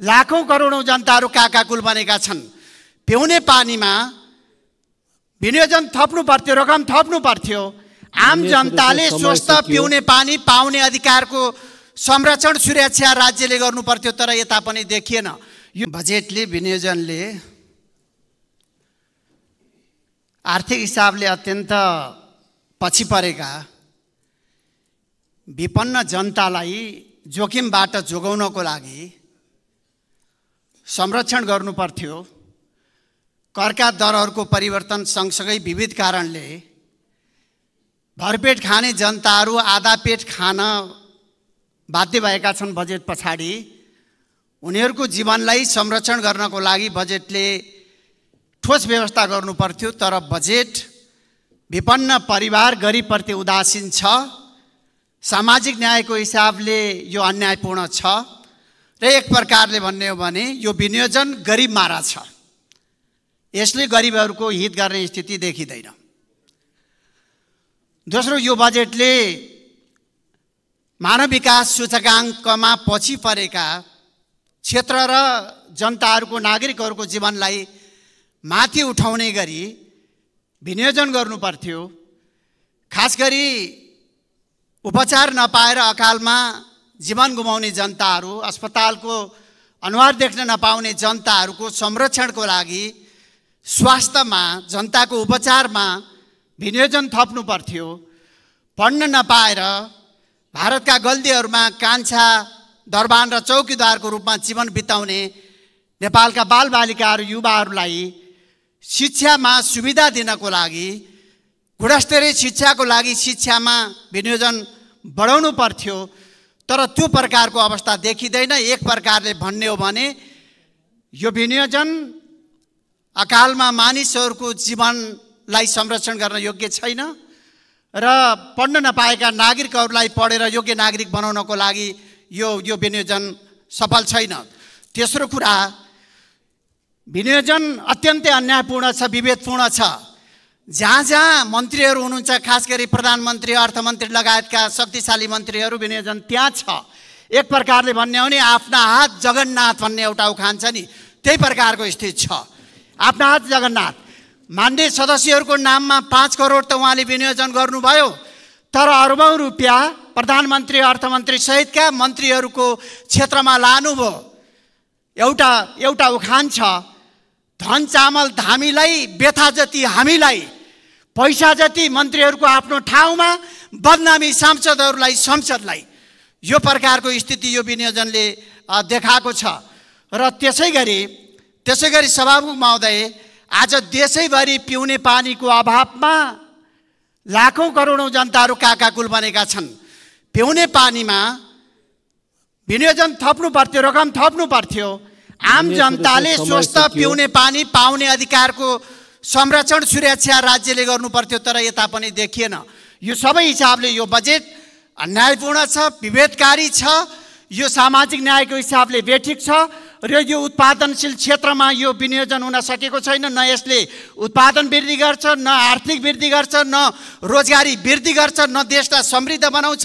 लाखौँ करोडौँ जनताहरू काकाकुल बनेका छन् पिउने पानीमा विनियोजन थप्नु पर्थ्यो रकम थप्नु पर्थ्यो आम जनताले स्वस्थ पिउने पानी पाउने अधिकारको संरक्षण सुरक्षा राज्यले गर्नु पर्थ्यो तर यता पनि देखिएन यो बजेटले विनियोजनले आर्थिक हिसाबले अत्यन्त पछि परेका विपन्न जनतालाई जोखिमबाट जोगाउनको लागि संरक्षण गर्नु पर्थ्यो करका दरहरूको परिवर्तन सँगसँगै विविध कारणले भरपेट खाने जनताहरू आधा पेट खान बाध्य भएका छन् बजेट पछाडि उनीहरूको जीवनलाई संरक्षण गर्नको लागि बजेटले ठोस व्यवस्था गर्नुपर्थ्यो तर बजेट विपन्न परिवार गरिबप्रति उदासीन छ सामाजिक न्यायको हिसाबले यो अन्यायपूर्ण छ र एक प्रकारले भन्ने हो भने यो विनियोजन गरिब मारा छ यसले गरिबहरूको हित गर्ने स्थिति देखिँदैन दोस्रो यो बजेटले मानव विकास सूचकाङ्कमा पछि परेका क्षेत्र र जनताहरूको नागरिकहरूको जीवनलाई माथि उठाउने गरी विनियोजन गर्नुपर्थ्यो खास गरी उपचार नपाएर अकालमा जीवन गुमाउने जनताहरू अस्पतालको अनुहार देख्न नपाउने जनताहरूको संरक्षणको लागि स्वास्थ्यमा जनताको उपचारमा विनियोजन थप्नु पर्थ्यो पढ्न नपाएर भारतका गल्तीहरूमा कान्छा दरबान र चौकीदारको रूपमा जीवन बिताउने नेपालका बालबालिकाहरू युवाहरूलाई शिक्षामा सुविधा दिनको लागि गुणस्तरीय शिक्षाको लागि शिक्षामा विनियोजन बढाउनु पर्थ्यो तर त्यो प्रकारको अवस्था देखिँदैन एक प्रकारले भन्ने हो भने यो विनियोजन अकालमा मानिसहरूको जीवनलाई संरक्षण गर्न योग्य छैन र पढ्न नपाएका नागरिकहरूलाई पढेर योग्य नागरिक बनाउनको लागि यो यो विनियोजन सफल छैन तेस्रो कुरा विनियोजन अत्यन्तै अन्यायपूर्ण छ विभेदपूर्ण छ जहाँ जहाँ मन्त्रीहरू हुनुहुन्छ खास गरी प्रधानमन्त्री अर्थमन्त्री लगायतका शक्तिशाली मन्त्रीहरू विनियोजन त्यहाँ छ एक प्रकारले भन्ने हो भने आफ्ना हात जगन्नाथ भन्ने एउटा उखान छ नि त्यही प्रकारको स्थिति छ आफ्ना हात जगन्नाथ मान्य सदस्यहरूको नाममा पाँच करोड त उहाँले विनियोजन गर्नुभयो तर अरबौँ रुपियाँ प्रधानमन्त्री अर्थमन्त्री सहितका मन्त्रीहरूको क्षेत्रमा लानुभयो एउटा एउटा उखान छ धन चामल धामीलाई व्यथा जति हामीलाई पैसा जति मन्त्रीहरूको आफ्नो ठाउँमा बदनामी सांसदहरूलाई संसदलाई यो प्रकारको स्थिति यो विनियोजनले देखाएको छ र त्यसै गरी त्यसै गरी सभामुख महोदय आज देशैभरि पिउने पानीको अभावमा लाखौँ करोडौँ जनताहरू काकाकुल बनेका छन् पिउने पानीमा विनियोजन थप्नु पर्थ्यो रकम थप्नु पर्थ्यो आम जनताले स्वस्थ पिउने पानी पाउने अधिकारको संरक्षण सुरक्षा राज्यले गर्नु पर्थ्यो तर यता पनि देखिएन यो सबै हिसाबले यो बजेट अन्यायपूर्ण छ विभेदकारी छ यो सामाजिक न्यायको हिसाबले बेठिक छ र यो उत्पादनशील क्षेत्रमा यो विनियोजन हुन सकेको छैन न यसले उत्पादन वृद्धि गर्छ न आर्थिक वृद्धि गर्छ न रोजगारी वृद्धि गर्छ न देशलाई समृद्ध बनाउँछ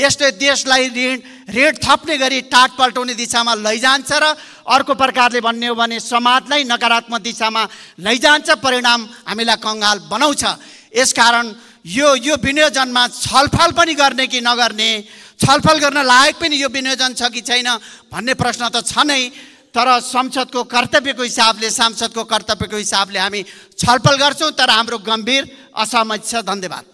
यसले देशलाई ऋण ऋण थप्ने गरी टाट पल्टाउने दिशामा लैजान्छ र अर्को प्रकारले भन्ने हो भने समाजलाई नकारात्मक दिशामा लैजान्छ परिणाम हामीलाई कङ्गाल बनाउँछ यसकारण यो यो विनियोजनमा छलफल पनि गर्ने कि नगर्ने छलफल गर्न लायक पनि यो विनियोजन छ कि छैन भन्ने प्रश्न त छ नै तर संसदको कर्तव्यको हिसाबले सांसदको कर्तव्यको हिसाबले हामी छलफल गर्छौँ तर हाम्रो गम्भीर असहमति छ धन्यवाद